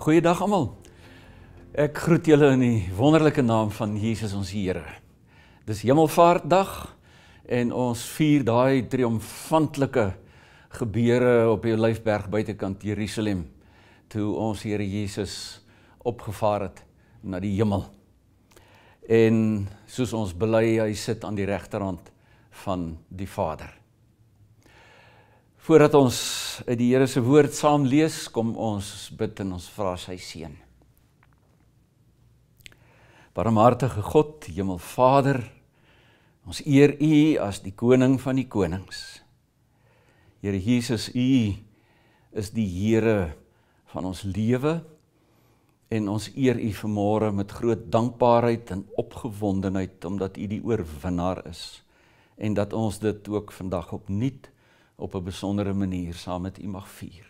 Goeiedag almal. Ek groet julle in die wonderlike naam van Jesus ons Here. Dis Hemelvaartdag en ons vier daai triomfantelike gebeure op die Olyfberg buitekant Jerusalem toe ons Here Jesus opgevaar het na die hemel. En soos ons bely, hy sit aan die regterhand van die Vader. Voordat ons uit die Here se woord saam lees, kom ons bid en ons vra sy seën. Barmhartige God, Hemelvader, ons eer U as die koning van die konings. Here Jesus, U is die Here van ons lewe en ons eer U vanmôre met groot dankbaarheid en opgewondenheid omdat U die oorwinnaar is en dat ons dit ook vandag opnuut op 'n besondere manier saam met U mag vier.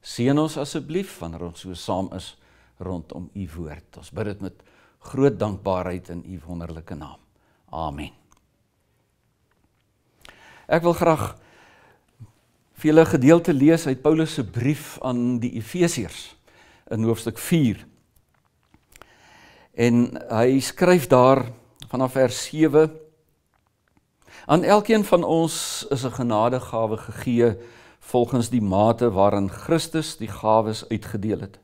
Seën ons asseblief wanneer ons so saam is rondom U woord. Ons bid dit met groot dankbaarheid in U wonderlike naam. Amen. Ek wil graag vir julle gedeelte lees uit Paulus se brief aan die Efesiërs in hoofstuk 4. En hy skryf daar vanaf vers 7 Aan elkeen van ons is 'n genadegawe gegee volgens die mate waarin Christus die gawes uitgedeel het.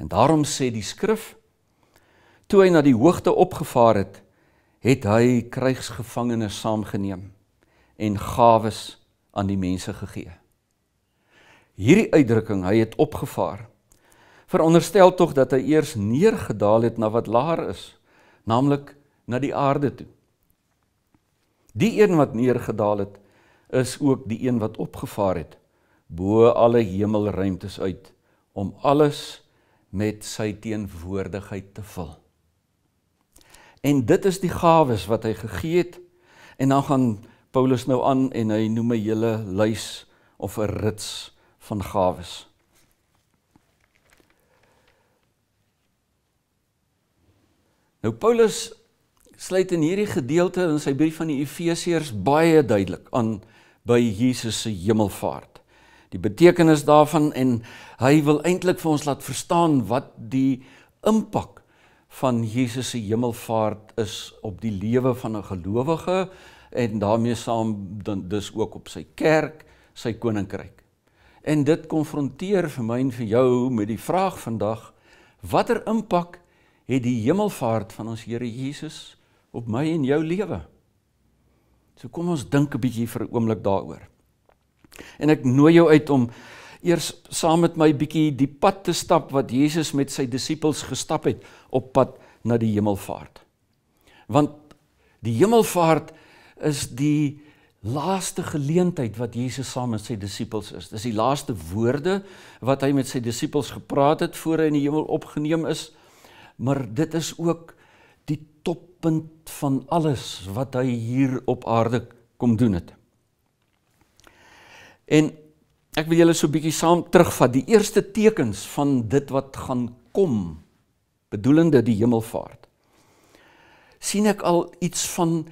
En daarom sê die skrif toe hy na die hoogte opgevaar het, het hy krygsgevangenes saamgeneem en gawes aan die mense gegee. Hierdie uitdrukking hy het opgevaar veronderstel tog dat hy eers neergedaal het na wat laer is, naamlik na die aarde toe. Die een wat neergedaal het, is ook die een wat opgevaar het bo alle hemelruimtes uit om alles met sy teenwoordigheid te vul. En dit is die gawes wat hy gegee het. En dan gaan Paulus nou aan en hy noem 'n hele lys of 'n rits van gawes. Nou Paulus sluit in hierdie gedeelte in sy brief aan die Efesiërs baie duidelik aan by Jesus se hemelfaart. Die betekenis daarvan en hy wil eintlik vir ons laat verstaan wat die impak van Jesus se hemelfaart is op die lewe van 'n gelowige en daarmee saam dan dis ook op sy kerk, sy koninkryk. En dit konfronteer vir my en vir jou met die vraag vandag: watter impak het die hemelfaart van ons Here Jesus op my en jou lewe. So kom ons dink 'n bietjie vir 'n oomblik daaroor. En ek nooi jou uit om eers saam met my bietjie die pad te stap wat Jesus met sy disippels gestap het op pad na die hemelvaart. Want die hemelvaart is die laaste geleentheid wat Jesus saam met sy disippels is. Dis die laaste woorde wat hy met sy disippels gepraat het voor hy in die hemel opgeneem is. Maar dit is ook toppunt van alles wat hy hier op aarde kom doen het. En ek wil julle so 'n bietjie saam terugvat die eerste tekens van dit wat gaan kom bedoelende die hemelvaart. sien ek al iets van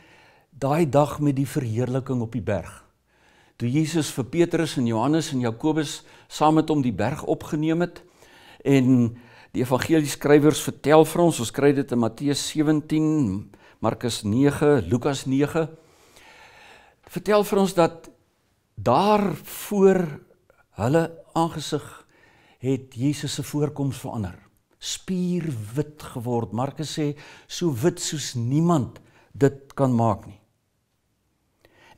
daai dag met die verheerliking op die berg. Toe Jesus vir Petrus en Johannes en Jakobus saam met hom die berg opgeneem het en Die evangelieskrywers vertel vir ons, ons kry dit in Matteus 17, Markus 9, Lukas 9. Vertel vir ons dat daar voor hulle aangesig het Jesus se voorkoms verander. Spierwit geword. Markus sê so wit soos niemand dit kan maak nie.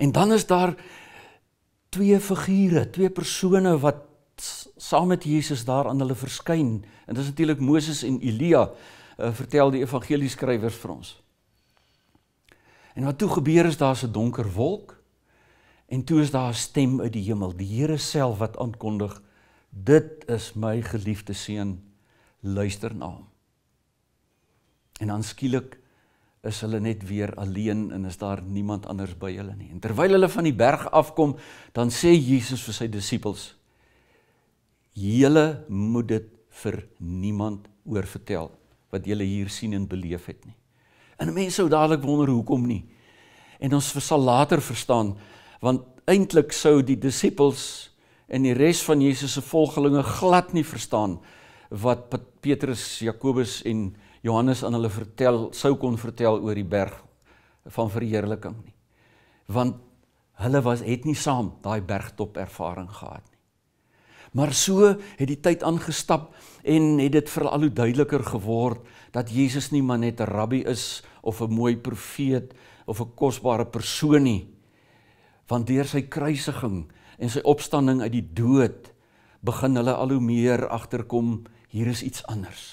En dan is daar twee figure, twee persone wat saam met Jesus daar aan hulle verskyn. En dis natuurlik Moses en Elia, uh, vertel die evangelieskrywers vir ons. En wat toe gebeur is daar 'n donker wolk en toe is daar 'n stem uit die hemel, die Here self wat aankondig: "Dit is my geliefde seun, luister na hom." En dan skielik is hulle net weer alleen en is daar niemand anders by hulle nie. En terwyl hulle van die berg afkom, dan sê Jesus vir sy disippels: julle moet dit vir niemand oorvertel wat julle hier sien en beleef het nie. En mense sou dadelik wonder hoekom nie. En ons sal later verstaan want eintlik sou die disippels en die res van Jesus se volgelinge glad nie verstaan wat Petrus, Jakobus en Johannes aan hulle vertel sou kon vertel oor die berg van verheerliking nie. Want hulle was het nie saam daai bergtop ervaring gehad. Nie. Maar so het die tyd aangestap en het dit vir al hoe duideliker geword dat Jesus nie maar net 'n rabbi is of 'n mooi profeet of 'n kosbare persoon nie. Want deur sy kruisiging en sy opstanding uit die dood begin hulle al hoe meer agterkom hier is iets anders.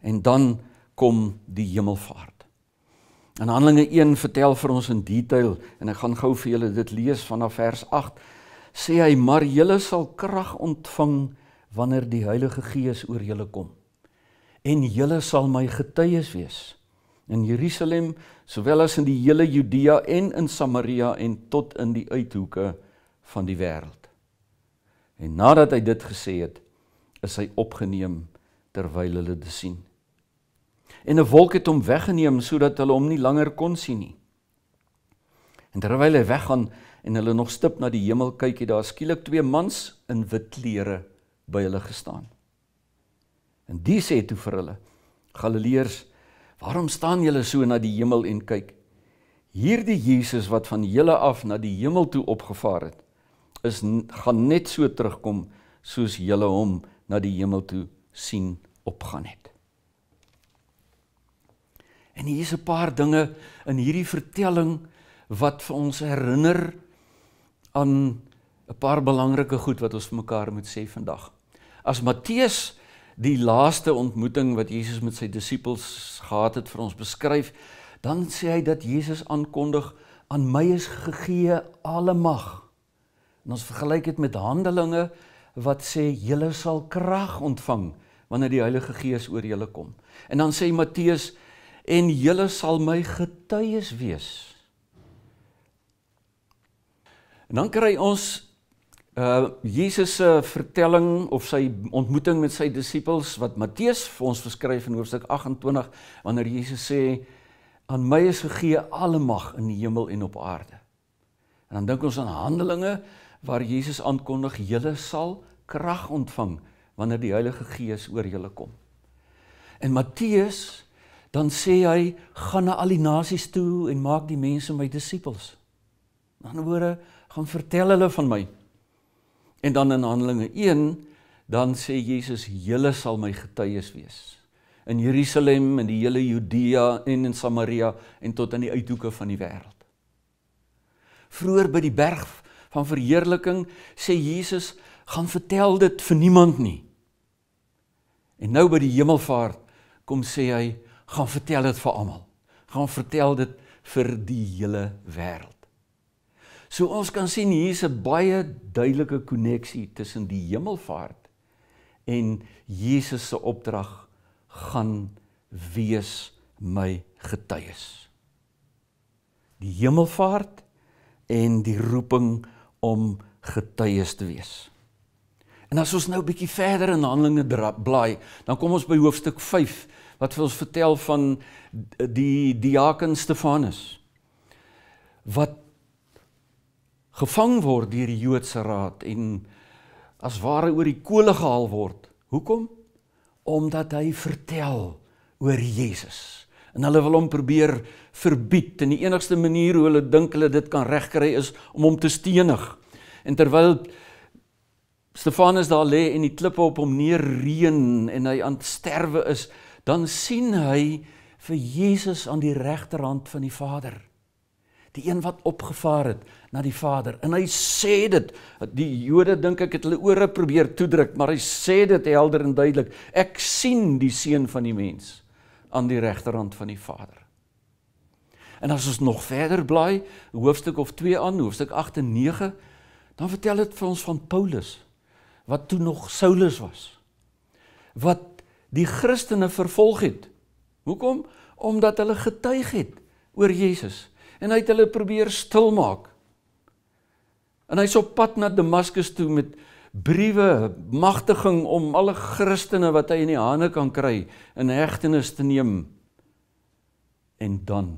En dan kom die hemelvaart. In Handelinge 1 vertel vir ons in detail en ek gaan gou vir julle dit lees vanaf vers 8 sê hy maar julle sal krag ontvang wanneer die Heilige Gees oor julle kom en julle sal my getuies wees in Jerusalem sowel as in die hele Judea en in Samaria en tot in die uithoeke van die wêreld. En nadat hy dit gesê het, is hy opgeneem terwyl hulle dit sien. En 'n wolk het hom weggeneem sodat hulle hom nie langer kon sien nie. En terwyl hy weggaan, en hulle nog stip na die hemel kyk, het daar skielik twee mans in wit klere by hulle gestaan. En die sê toe vir hulle: "Galileërs, waarom staan julle so na die hemel en kyk? Hierdie Jesus wat van julle af na die hemel toe opgevaar het, is gaan net so terugkom soos julle hom na die hemel toe sien opgaan het." En hier is 'n paar dinge in hierdie vertelling wat vir ons herinner aan 'n paar belangrike goed wat ons vir mekaar moet sê vandag. As Matteus die laaste ontmoeting wat Jesus met sy disippels gehad het vir ons beskryf, dan sê hy dat Jesus aankondig aan my is gegee alle mag. En ons vergelyk dit met Handelinge wat sê julle sal krag ontvang wanneer die Heilige Gees oor julle kom. En dan sê Matteus en julle sal my getuies wees. En dan kry ons uh Jesus se vertelling of sy ontmoeting met sy disippels wat Matteus vir ons beskryf in hoofstuk 28 wanneer Jesus sê aan my is gegee alle mag in die hemel en op aarde. En dan dink ons aan Handelinge waar Jesus aankondig julle sal krag ontvang wanneer die Heilige Gees oor julle kom. En Matteus dan sê hy gaan na al die nasies toe en maak die mense my disippels. Dan hore gaan vertel hulle van my. En dan in Handelinge 1 dan sê Jesus julle sal my getuies wees in Jerusalem en die hele Judea en in Samaria en tot aan die uithoeke van die wêreld. Vroer by die berg van verheerliking sê Jesus gaan vertel dit vir niemand nie. En nou by die hemelvaart kom sê hy gaan vertel dit vir almal. Gaan vertel dit vir die hele wêreld. So ons kan sien hier is 'n baie duidelike koneksie tussen die hemelvaart en Jesus se opdrag gaan wees my getuies. Die hemelvaart en die roeping om getuies te wees. En as ons nou 'n bietjie verder in Handelinge blaai, dan kom ons by hoofstuk 5 wat vir ons vertel van die diaken Stefanus wat gevang word deur die Joodse raad en as ware oor die kole gehaal word. Hoekom? Omdat hy vertel oor Jesus. En hulle wil hom probeer verbied en die enigste manier hoe hulle dink hulle dit kan regkry is om hom te stenig. En terwyl Stefanus daar lê en die klippe op hom neerreën en hy aan sterwe is, dan sien hy vir Jesus aan die regterhand van die Vader die een wat opgevaar het na die Vader. En hy sê dit, die Jode dink ek het hulle ore probeer toedruk, maar hy sê dit helder en duidelik. Ek sien die seun van die mens aan die regterhand van die Vader. En as ons nog verder blaai, hoofstuk of 2 aan, hoofstuk 8 en 9, dan vertel dit vir ons van Paulus wat toe nog Saulus was. Wat die Christene vervolg het. Hoekom? Omdat hulle getuig het oor Jesus en hy het hulle probeer stilmaak. En hy's op pad na Damaskus toe met briewe, magtiging om alle Christene wat hy in die hande kan kry in hegtenis te neem. En dan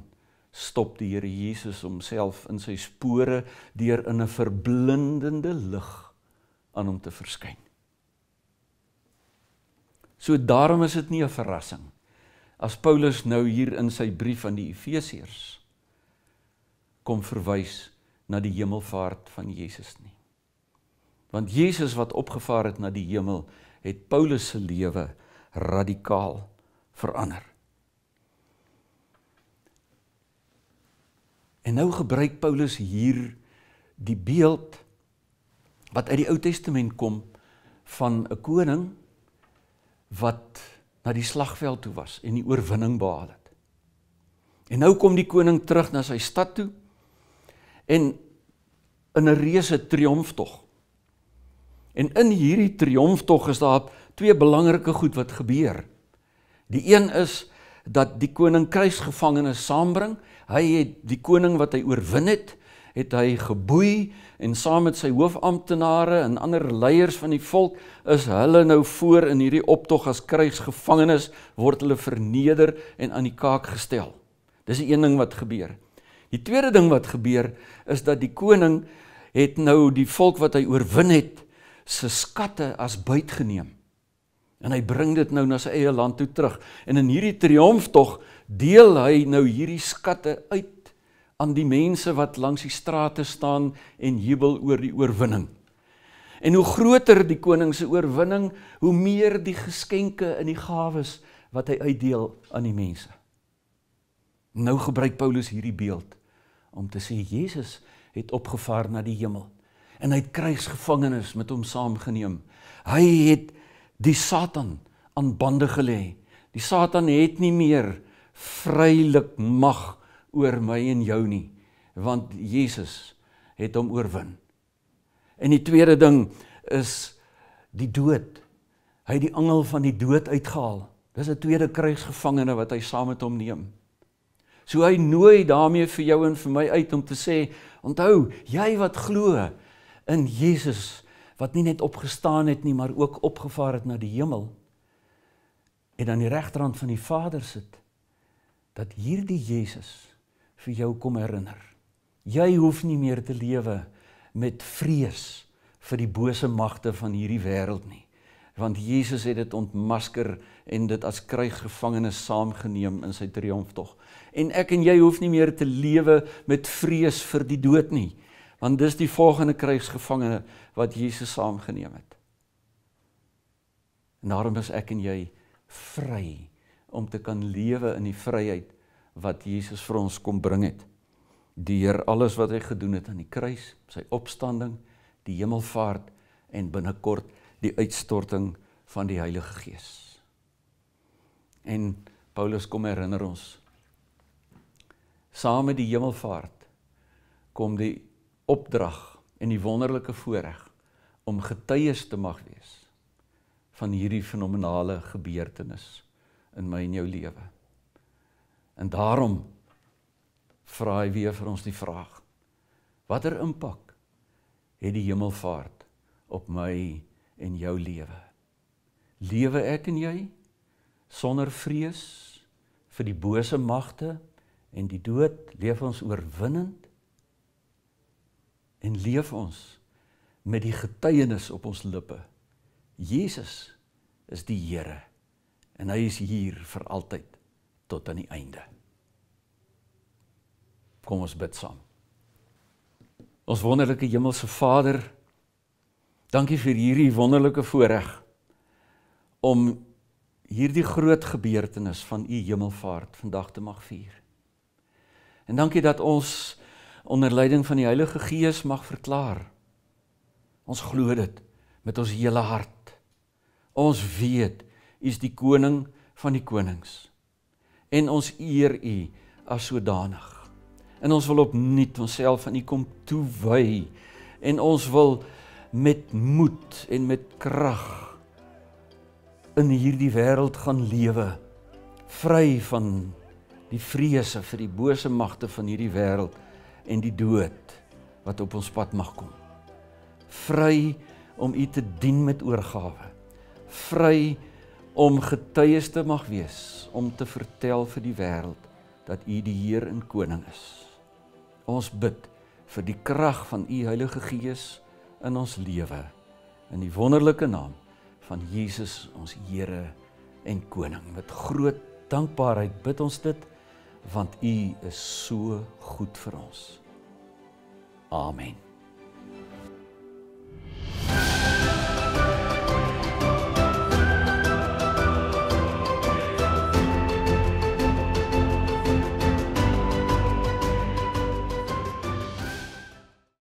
stop die Here Jesus homself in sy spore deur in 'n verblindende lig aan hom te verskyn. So daarom is dit nie 'n verrassing as Paulus nou hier in sy brief aan die Efesiërs kom verwys na die hemelvaart van Jesus nie. Want Jesus wat opgevaar het na die hemel, het Paulus se lewe radikaal verander. En nou gebruik Paulus hier die beeld wat uit die Ou Testament kom van 'n koning wat na die slagveld toe was en die oorwinning behaal het. En nou kom die koning terug na sy stad toe en in 'n reuse triomftog. En in hierdie triomftog is daar twee belangrike goed wat gebeur. Die een is dat die koning kruisgevangenes saambring. Hy het die koning wat hy oorwin het, het hy geboei en saam met sy hoofamptenare en ander leiers van die volk is hulle nou voor in hierdie optog as kruisgevangenes word hulle verneder en aan die kaak gestel. Dis 'n een ding wat gebeur het. Die tweede ding wat gebeur is dat die koning het nou die volk wat hy oorwin het se skatte as buit geneem. En hy bring dit nou na sy eie land toe terug. En in hierdie triomftog deel hy nou hierdie skatte uit aan die mense wat langs die strate staan en jubel oor die oorwinning. En hoe groter die koning se oorwinning, hoe meer die geskenke en die gawes wat hy uitdeel aan die mense. Nou gebruik Paulus hierdie beeld om te sê Jesus het opgevaar na die hemel en hy het kruisgevangenes met hom saamgeneem. Hy het die Satan aan bande gelê. Die Satan het nie meer vrylik mag oor my en jou nie, want Jesus het hom oorwin. En die tweede ding is die dood. Hy het die engel van die dood uitgehaal. Dis 'n tweede kruisgevangene wat hy saam met hom neem. So hy nooi daarmee vir jou en vir my uit om te sê, onthou, jy wat glo in Jesus wat nie net opgestaan het nie, maar ook opgevaar het na die hemel en aan die regterhand van die Vader sit, dat hierdie Jesus vir jou kom herinner. Jy hoef nie meer te lewe met vrees vir die bose magte van hierdie wêreld nie want Jesus het dit ontmasker en dit as kruiggevangene saamgeneem in sy triomftog. En ek en jy hoef nie meer te lewe met vrees vir die dood nie, want dis die volgende kruisgevangene wat Jesus saamgeneem het. En daarom is ek en jy vry om te kan lewe in die vryheid wat Jesus vir ons kom bring het. Deur alles wat hy gedoen het aan die kruis, sy opstanding, die hemelvaart en binnekort die uitstorting van die Heilige Gees. En Paulus kom herinner ons saam met die hemelvaart kom die opdrag en die wonderlike voorreg om getuies te mag wees van hierdie fenominale gebeurtenis in my en jou lewe. En daarom vra hy weer vir ons die vraag: Watter impak het die hemelvaart op my lewe? en jou lewe. Lewe ek en jy sonder vrees vir die bose magte en die dood, leef ons oorwinnend en leef ons met die getuienis op ons lippe. Jesus is die Here en hy is hier vir altyd tot aan die einde. Kom ons bid saam. Ons wonderlike hemelse Vader Dankie vir hierdie wonderlike voorreg om hierdie groot gebeurtenis van u hemelvaart vandag te mag vier. En dankie dat ons onder leiding van die Heilige Gees mag verklaar. Ons glo dit met ons hele hart. Ons weet u is die koning van die konings. En ons eer u as sodanig. En ons wil opnuut onsself aan u kom toewy en ons wil met moed en met krag in hierdie wêreld gaan lewe vry van die vrese vir die bose magte van hierdie wêreld en die dood wat op ons pad mag kom vry om u te dien met oorgawe vry om getuies te mag wees om te vertel vir die wêreld dat u die Heer en koning is ons bid vir die krag van u Heilige Gees in ons lewe in die wonderlike naam van Jesus ons Here en koning met groot dankbaarheid bid ons dit want u is so goed vir ons amen